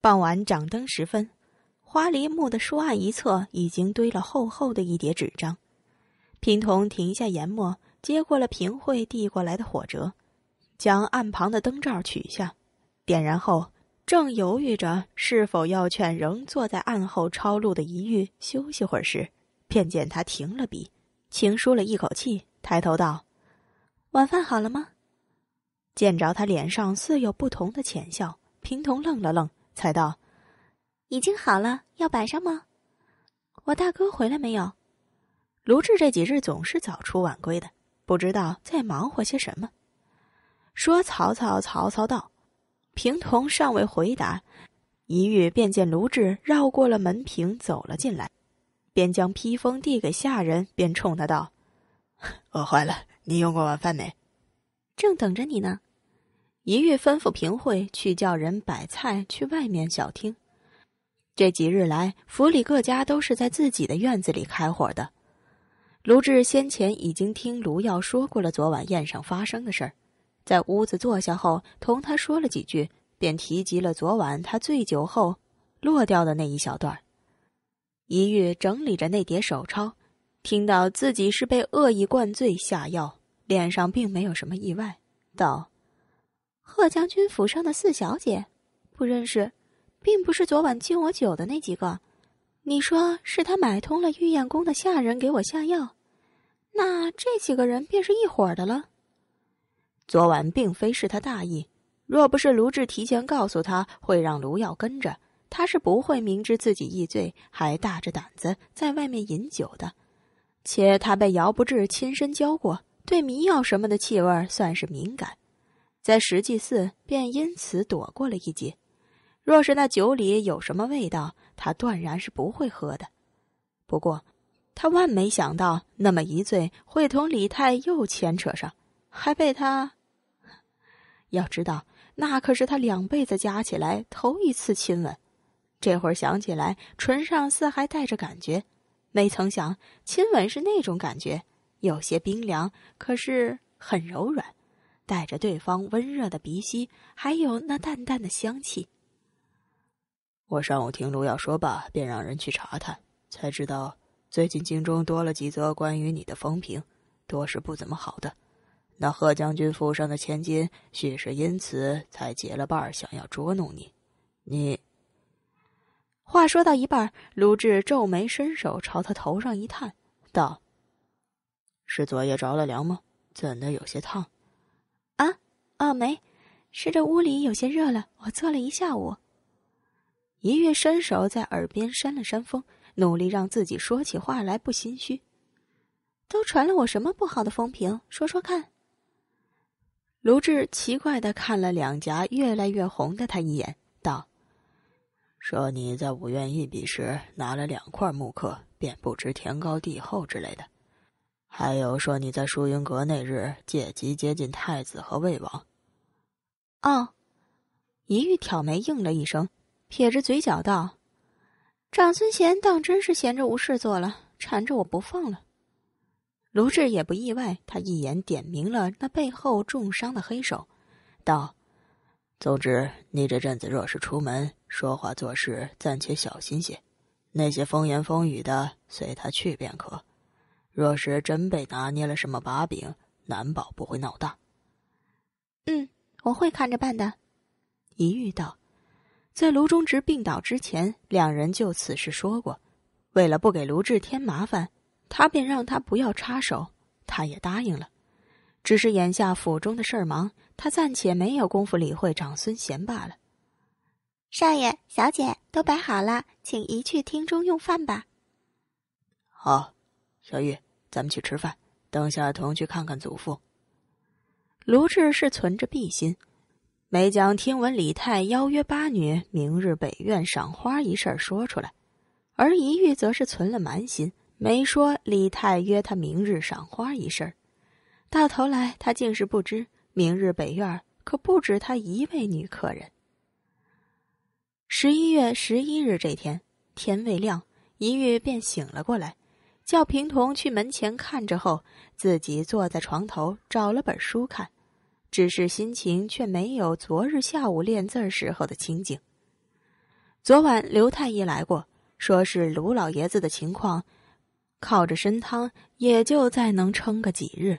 傍晚掌灯时分，花梨木的书案一侧已经堆了厚厚的一叠纸张。平童停下研墨，接过了平惠递过来的火折，将案旁的灯罩取下，点燃后，正犹豫着是否要劝仍坐在案后抄录的一玉休息会儿时，便见他停了笔，轻舒了一口气，抬头道：“晚饭好了吗？”见着他脸上似有不同的浅笑，平童愣了愣。才道，已经好了，要摆上吗？我大哥回来没有？卢志这几日总是早出晚归的，不知道在忙活些什么。说曹操，曹操道。平童尚未回答，一遇便见卢志绕过了门屏走了进来，便将披风递给下人，便冲他道：“ 饿坏了，你用过晚饭没？正等着你呢。”一玉吩咐平惠去叫人摆菜去外面小厅。这几日来，府里各家都是在自己的院子里开火的。卢志先前已经听卢耀说过了昨晚宴上发生的事儿，在屋子坐下后，同他说了几句，便提及了昨晚他醉酒后落掉的那一小段。一玉整理着那叠手抄，听到自己是被恶意灌醉下药，脸上并没有什么意外，道。贺将军府上的四小姐，不认识，并不是昨晚敬我酒的那几个。你说是他买通了御宴宫的下人给我下药，那这几个人便是一伙的了。昨晚并非是他大意，若不是卢志提前告诉他会让卢耀跟着，他是不会明知自己易醉还大着胆子在外面饮酒的。且他被姚不治亲身教过，对迷药什么的气味儿算是敏感。在石济寺，便因此躲过了一劫。若是那酒里有什么味道，他断然是不会喝的。不过，他万没想到，那么一醉，会同李泰又牵扯上，还被他。要知道，那可是他两辈子加起来头一次亲吻。这会儿想起来，唇上似还带着感觉。没曾想，亲吻是那种感觉，有些冰凉，可是很柔软。带着对方温热的鼻息，还有那淡淡的香气。我上午听卢耀说罢，便让人去查探，才知道最近京中多了几则关于你的风评，多是不怎么好的。那贺将军府上的千金，许是因此才结了伴儿，想要捉弄你。你话说到一半，卢志皱眉，伸手朝他头上一探，道：“是昨夜着了凉吗？怎的有些烫？”哦，没，是这屋里有些热了，我坐了一下午。一月伸手在耳边扇了扇风，努力让自己说起话来不心虚。都传了我什么不好的风评？说说看。卢志奇怪的看了两颊越来越红的他一眼，道：“说你在五院一比时拿了两块木刻，便不知天高地厚之类的。”还有说你在淑云阁那日借机接近太子和魏王。哦，一玉挑眉应了一声，撇着嘴角道：“长孙贤当真是闲着无事做了，缠着我不放了。”卢志也不意外，他一眼点明了那背后重伤的黑手，道：“总之，你这阵子若是出门说话做事，暂且小心些，那些风言风语的，随他去便可。”若是真被拿捏了什么把柄，难保不会闹大。嗯，我会看着办的。一遇到，在卢中直病倒之前，两人就此事说过。为了不给卢志添麻烦，他便让他不要插手，他也答应了。只是眼下府中的事儿忙，他暂且没有功夫理会长孙贤罢了。少爷、小姐都摆好了，请一去厅中用饭吧。好，小玉。咱们去吃饭，等小童去看看祖父。卢志是存着必心，没将听闻李太邀约八女明日北院赏花一事说出来，而一玉则是存了瞒心，没说李太约他明日赏花一事。到头来，他竟是不知，明日北院可不止他一位女客人。十一月十一日这天，天未亮，一玉便醒了过来。叫平童去门前看着，后自己坐在床头找了本书看，只是心情却没有昨日下午练字时候的清静。昨晚刘太医来过，说是卢老爷子的情况，靠着参汤也就再能撑个几日，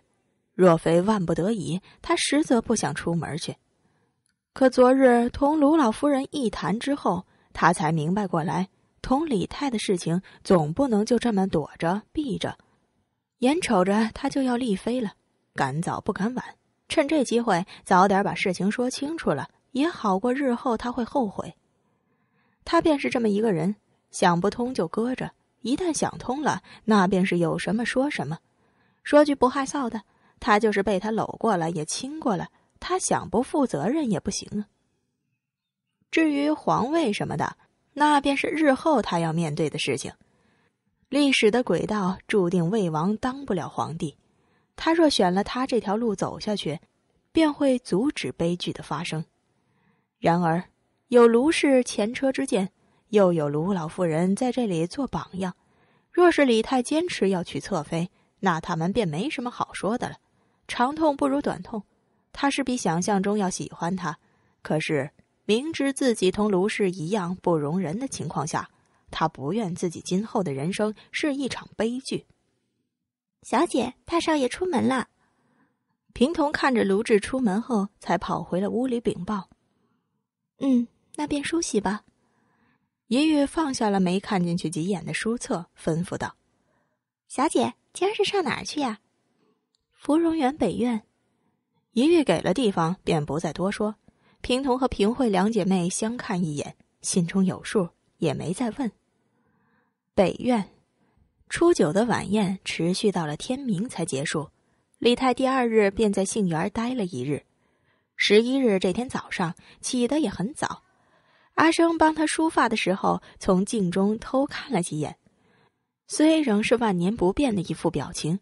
若非万不得已，他实则不想出门去。可昨日同卢老夫人一谈之后，他才明白过来。同李泰的事情，总不能就这么躲着避着，眼瞅着他就要立妃了，赶早不赶晚，趁这机会早点把事情说清楚了，也好过日后他会后悔。他便是这么一个人，想不通就搁着，一旦想通了，那便是有什么说什么。说句不害臊的，他就是被他搂过了，也亲过了，他想不负责任也不行啊。至于皇位什么的。那便是日后他要面对的事情。历史的轨道注定魏王当不了皇帝，他若选了他这条路走下去，便会阻止悲剧的发生。然而，有卢氏前车之鉴，又有卢老妇人在这里做榜样，若是李泰坚持要娶侧妃，那他们便没什么好说的了。长痛不如短痛，他是比想象中要喜欢他，可是。明知自己同卢氏一样不容人的情况下，他不愿自己今后的人生是一场悲剧。小姐，大少爷出门了。平童看着卢志出门后，才跑回了屋里禀报。嗯，那便梳洗吧。一玉放下了没看进去几眼的书册，吩咐道：“小姐，今儿是上哪儿去呀？”芙蓉园北院。一玉给了地方，便不再多说。平童和平慧两姐妹相看一眼，心中有数，也没再问。北院初九的晚宴持续到了天明才结束，李太第二日便在杏园待了一日。十一日这天早上起得也很早，阿生帮他梳发的时候，从镜中偷看了几眼，虽仍是万年不变的一副表情，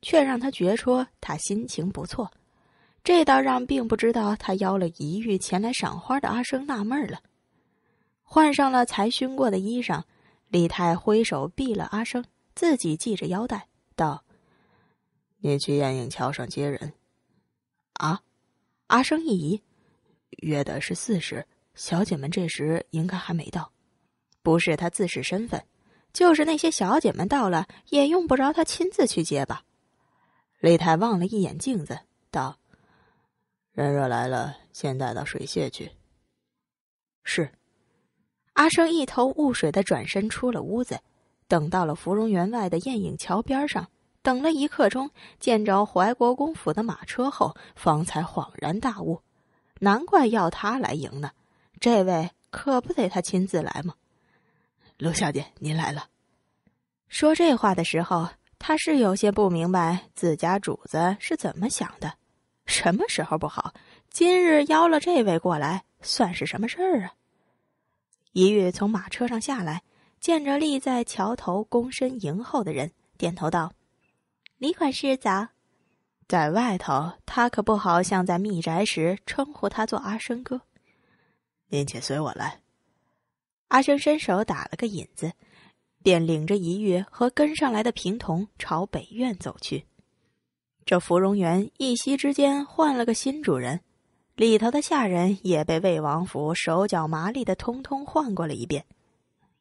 却让他觉出他心情不错。这倒让并不知道他邀了一玉前来赏花的阿生纳闷了。换上了才熏过的衣裳，李太挥手避了阿生，自己系着腰带道：“你去艳影桥上接人。”啊，阿生一疑，约的是四时，小姐们这时应该还没到。不是他自恃身份，就是那些小姐们到了也用不着他亲自去接吧。李太望了一眼镜子，道。人若来了，先带到水榭去。是，阿生一头雾水的转身出了屋子，等到了芙蓉园外的艳影桥边上，等了一刻钟，见着怀国公府的马车后，方才恍然大悟，难怪要他来迎呢。这位可不得他亲自来吗？陆小姐，您来了。说这话的时候，他是有些不明白自家主子是怎么想的。什么时候不好？今日邀了这位过来，算是什么事儿啊？一玉从马车上下来，见着立在桥头躬身迎候的人，点头道：“李管事早。”在外头，他可不好像在密宅时称呼他做阿生哥。您且随我来。阿生伸手打了个引子，便领着一玉和跟上来的平童朝北院走去。这芙蓉园一夕之间换了个新主人，里头的下人也被魏王府手脚麻利的通通换过了一遍，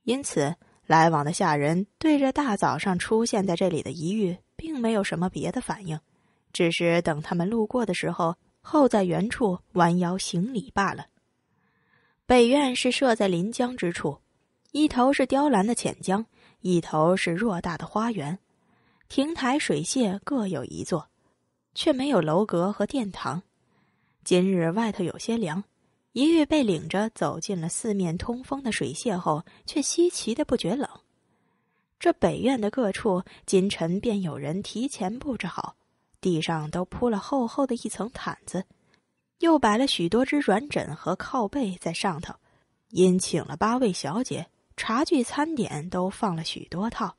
因此来往的下人对着大早上出现在这里的一遇，并没有什么别的反应，只是等他们路过的时候，候在原处弯腰行礼罢了。北院是设在临江之处，一头是雕栏的浅江，一头是偌大的花园，亭台水榭各有一座。却没有楼阁和殿堂。今日外头有些凉，一遇被领着走进了四面通风的水榭后，却稀奇的不觉冷。这北院的各处，今晨便有人提前布置好，地上都铺了厚厚的一层毯子，又摆了许多只软枕和靠背在上头。因请了八位小姐，茶具餐点都放了许多套，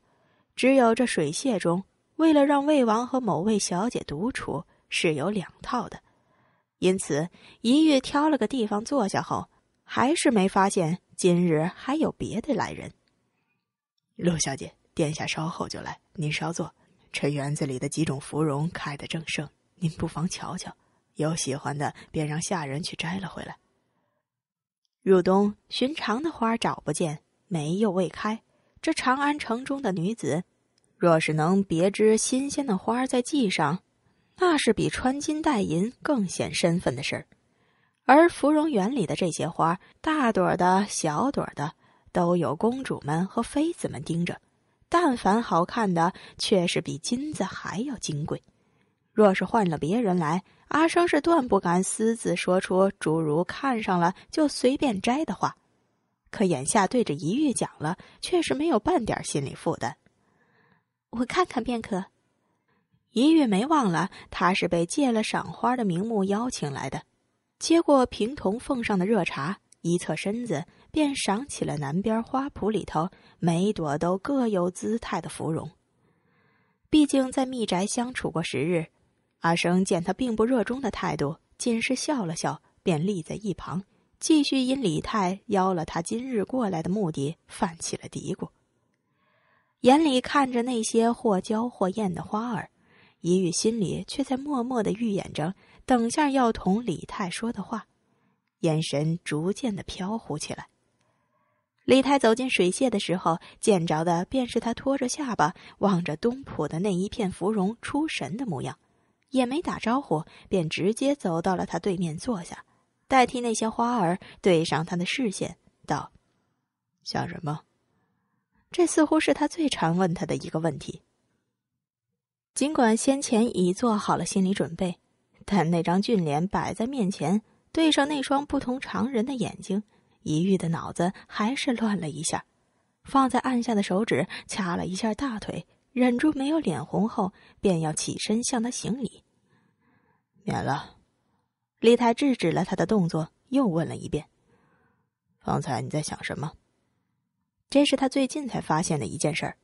只有这水榭中。为了让魏王和某位小姐独处，是有两套的。因此，一月挑了个地方坐下后，还是没发现今日还有别的来人。陆小姐，殿下稍后就来，您稍坐。这园子里的几种芙蓉开得正盛，您不妨瞧瞧，有喜欢的便让下人去摘了回来。入冬，寻常的花找不见，梅又未开，这长安城中的女子。若是能别枝新鲜的花在髻上，那是比穿金戴银更显身份的事儿。而芙蓉园里的这些花，大朵的小朵的，都有公主们和妃子们盯着。但凡好看的，却是比金子还要金贵。若是换了别人来，阿生是断不敢私自说出诸如看上了就随便摘的话。可眼下对着一玉讲了，却是没有半点心理负担。我看看便可。一月没忘了，他是被借了赏花的名目邀请来的。接过平童奉上的热茶，一侧身子便赏起了南边花圃里头每朵都各有姿态的芙蓉。毕竟在密宅相处过十日，阿生见他并不热衷的态度，仅是笑了笑，便立在一旁，继续因李太邀了他今日过来的目的，泛起了嘀咕。眼里看着那些或娇或艳的花儿，一玉心里却在默默的预演着等下要同李太说的话，眼神逐渐的飘忽起来。李太走进水榭的时候，见着的便是他托着下巴望着东圃的那一片芙蓉出神的模样，也没打招呼，便直接走到了他对面坐下，代替那些花儿对上他的视线，道：“想什么？”这似乎是他最常问他的一个问题。尽管先前已做好了心理准备，但那张俊脸摆在面前，对上那双不同常人的眼睛，一玉的脑子还是乱了一下。放在按下的手指掐了一下大腿，忍住没有脸红后，便要起身向他行礼。免了，李太制止了他的动作，又问了一遍：“方才你在想什么？”这是他最近才发现的一件事儿，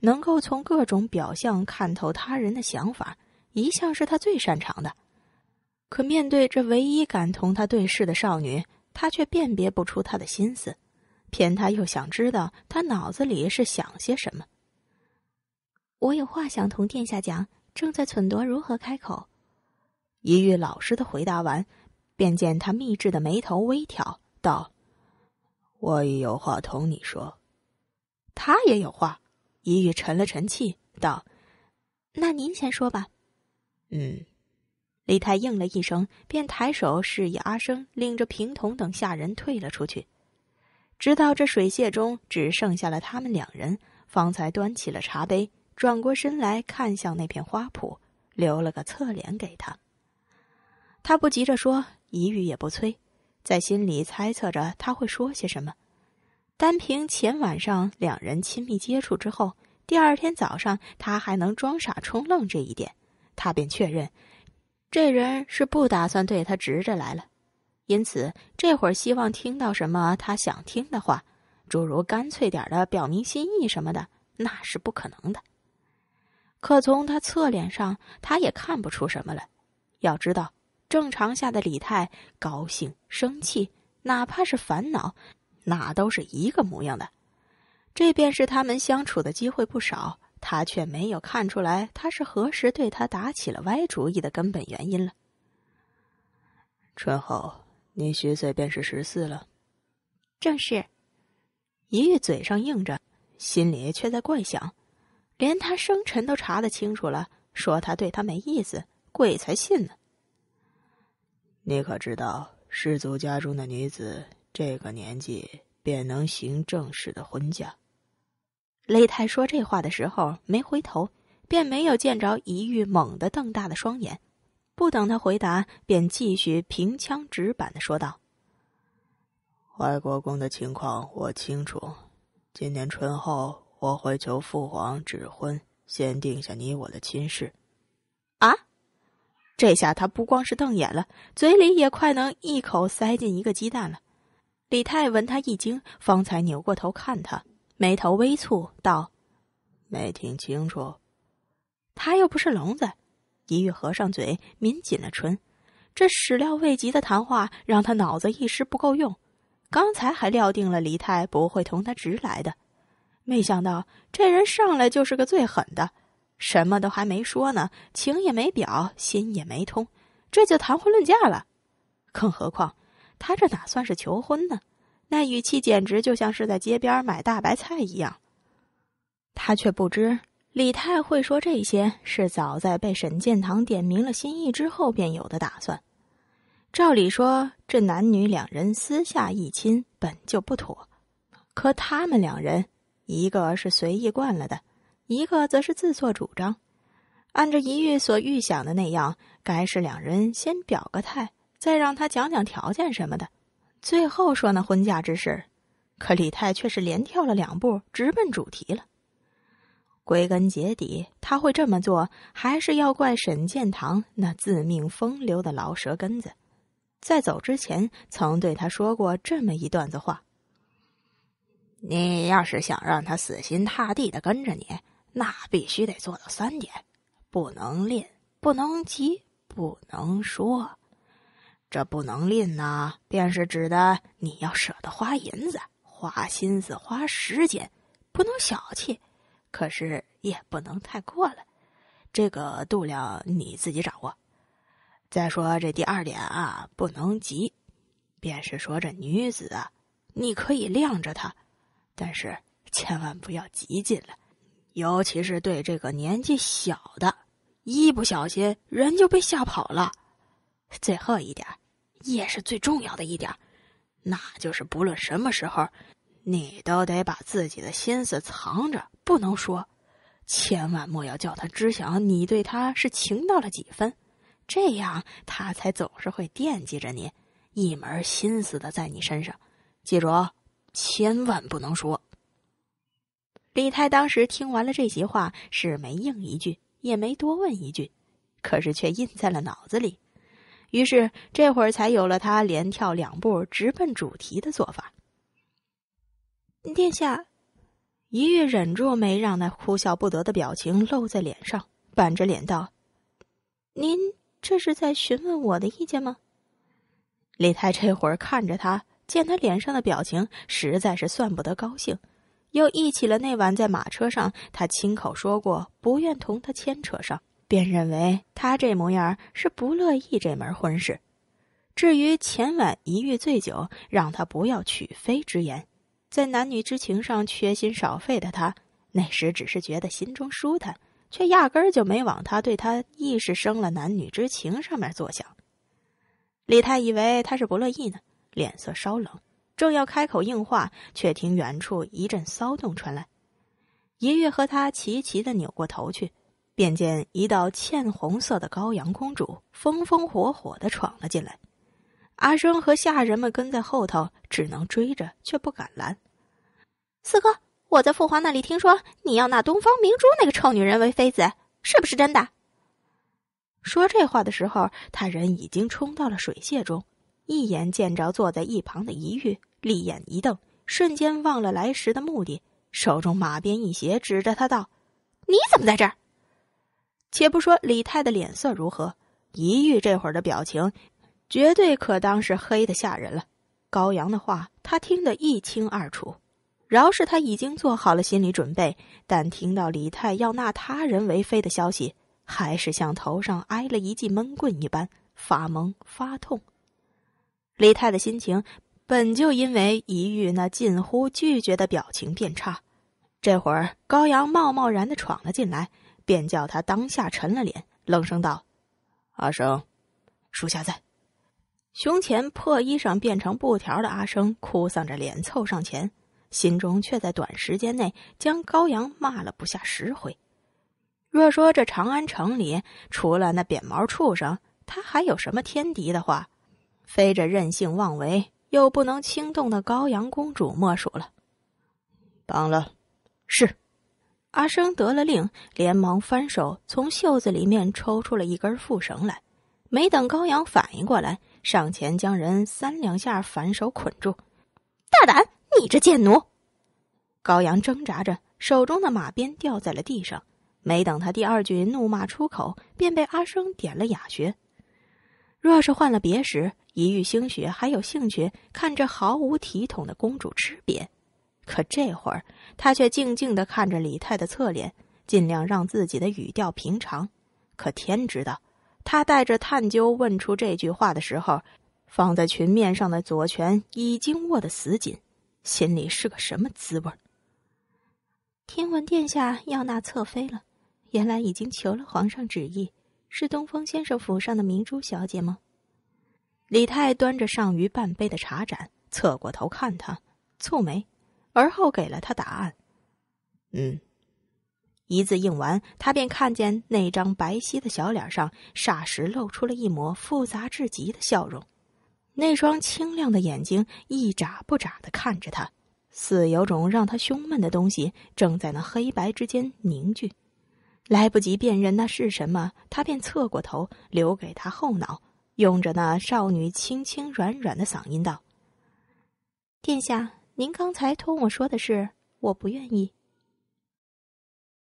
能够从各种表象看透他人的想法，一向是他最擅长的。可面对这唯一敢同他对视的少女，他却辨别不出他的心思，偏他又想知道他脑子里是想些什么。我有话想同殿下讲，正在忖度如何开口。一玉老实的回答完，便见他密制的眉头微挑，道：“我已有话同你说。”他也有话，一玉沉了沉气，道：“那您先说吧。”嗯，李太应了一声，便抬手示意阿生领着平同等下人退了出去。直到这水榭中只剩下了他们两人，方才端起了茶杯，转过身来看向那片花圃，留了个侧脸给他。他不急着说，一玉也不催，在心里猜测着他会说些什么。单凭前晚上两人亲密接触之后，第二天早上他还能装傻充愣这一点，他便确认，这人是不打算对他直着来了。因此，这会儿希望听到什么他想听的话，诸如干脆点的表明心意什么的，那是不可能的。可从他侧脸上，他也看不出什么来。要知道，正常下的李太高兴、生气，哪怕是烦恼。哪都是一个模样的，这便是他们相处的机会不少，他却没有看出来他是何时对他打起了歪主意的根本原因了。春后，你虚岁便是十四了。正是，一玉嘴上应着，心里却在怪想，连他生辰都查得清楚了，说他对他没意思，鬼才信呢。你可知道世族家中的女子？这个年纪便能行正事的婚嫁。雷太说这话的时候没回头，便没有见着一玉猛地瞪大的双眼。不等他回答，便继续平腔直板的说道：“怀国公的情况我清楚，今年春后我会求父皇指婚，先定下你我的亲事。”啊！这下他不光是瞪眼了，嘴里也快能一口塞进一个鸡蛋了。李泰闻他一惊，方才扭过头看他，眉头微蹙，道：“没听清楚，他又不是聋子。”一玉合上嘴，抿紧了唇。这始料未及的谈话让他脑子一时不够用。刚才还料定了李泰不会同他直来的，没想到这人上来就是个最狠的，什么都还没说呢，情也没表，心也没通，这就谈婚论嫁了。更何况……他这哪算是求婚呢？那语气简直就像是在街边买大白菜一样。他却不知李太会说这些，是早在被沈建堂点明了心意之后便有的打算。照理说，这男女两人私下一亲本就不妥，可他们两人一个是随意惯了的，一个则是自作主张。按着一玉所预想的那样，该是两人先表个态。再让他讲讲条件什么的，最后说那婚嫁之事，可李太却是连跳了两步，直奔主题了。归根结底，他会这么做，还是要怪沈建堂那自命风流的老舌根子，在走之前曾对他说过这么一段子话：“你要是想让他死心塌地的跟着你，那必须得做到三点：不能练，不能急，不能说。”这不能吝呐，便是指的你要舍得花银子、花心思、花时间，不能小气，可是也不能太过了，这个度量你自己掌握。再说这第二点啊，不能急，便是说这女子啊，你可以晾着她，但是千万不要急进来，尤其是对这个年纪小的，一不小心人就被吓跑了。最后一点，也是最重要的一点，那就是不论什么时候，你都得把自己的心思藏着，不能说，千万莫要叫他知晓你对他是情到了几分，这样他才总是会惦记着你，一门心思的在你身上。记住啊，千万不能说。李太当时听完了这席话，是没应一句，也没多问一句，可是却印在了脑子里。于是这会儿才有了他连跳两步直奔主题的做法。殿下，一月忍住没让那哭笑不得的表情露在脸上，板着脸道：“您这是在询问我的意见吗？”李太这会儿看着他，见他脸上的表情实在是算不得高兴，又忆起了那晚在马车上他亲口说过不愿同他牵扯上。便认为他这模样是不乐意这门婚事。至于前晚一遇醉酒，让他不要娶妃之言，在男女之情上缺心少肺的他，那时只是觉得心中舒坦，却压根儿就没往他对他意识生了男女之情上面作想。李太以为他是不乐意呢，脸色稍冷，正要开口应话，却听远处一阵骚动传来，爷爷和他齐齐的扭过头去。便见一道浅红色的高阳公主风风火火的闯了进来，阿生和下人们跟在后头，只能追着却不敢拦。四哥，我在父皇那里听说你要纳东方明珠那个臭女人为妃子，是不是真的？说这话的时候，他人已经冲到了水榭中，一眼见着坐在一旁的一玉，立眼一瞪，瞬间忘了来时的目的，手中马鞭一斜，指着他道：“你怎么在这儿？”且不说李太的脸色如何，一玉这会儿的表情，绝对可当是黑的吓人了。高阳的话，他听得一清二楚。饶是他已经做好了心理准备，但听到李太要纳他人为妃的消息，还是像头上挨了一记闷棍一般发蒙发痛。李太的心情本就因为一玉那近乎拒绝的表情变差，这会儿高阳贸贸然的闯了进来。便叫他当下沉了脸，冷声道：“阿生，属下在。”胸前破衣裳变成布条的阿生哭丧着脸凑上前，心中却在短时间内将高阳骂了不下十回。若说这长安城里除了那扁毛畜生，他还有什么天敌的话，非这任性妄为又不能轻动的高阳公主莫属了。绑了，是。阿生得了令，连忙翻手从袖子里面抽出了一根缚绳来，没等高阳反应过来，上前将人三两下反手捆住。大胆，你这贱奴！高阳挣扎着，手中的马鞭掉在了地上。没等他第二句怒骂出口，便被阿生点了哑穴。若是换了别时，一遇兴许还有兴趣看这毫无体统的公主吃瘪。可这会儿，他却静静的看着李太的侧脸，尽量让自己的语调平常。可天知道，他带着探究问出这句话的时候，放在裙面上的左拳已经握得死紧，心里是个什么滋味？听闻殿下要纳侧妃了，原来已经求了皇上旨意，是东风先生府上的明珠小姐吗？李太端着上余半杯的茶盏，侧过头看他，蹙眉。而后给了他答案，嗯，一字应完，他便看见那张白皙的小脸上霎时露出了一抹复杂至极的笑容，那双清亮的眼睛一眨不眨的看着他，似有种让他胸闷的东西正在那黑白之间凝聚，来不及辨认那是什么，他便侧过头，留给他后脑，用着那少女轻轻软软的嗓音道：“殿下。”您刚才同我说的是，我不愿意。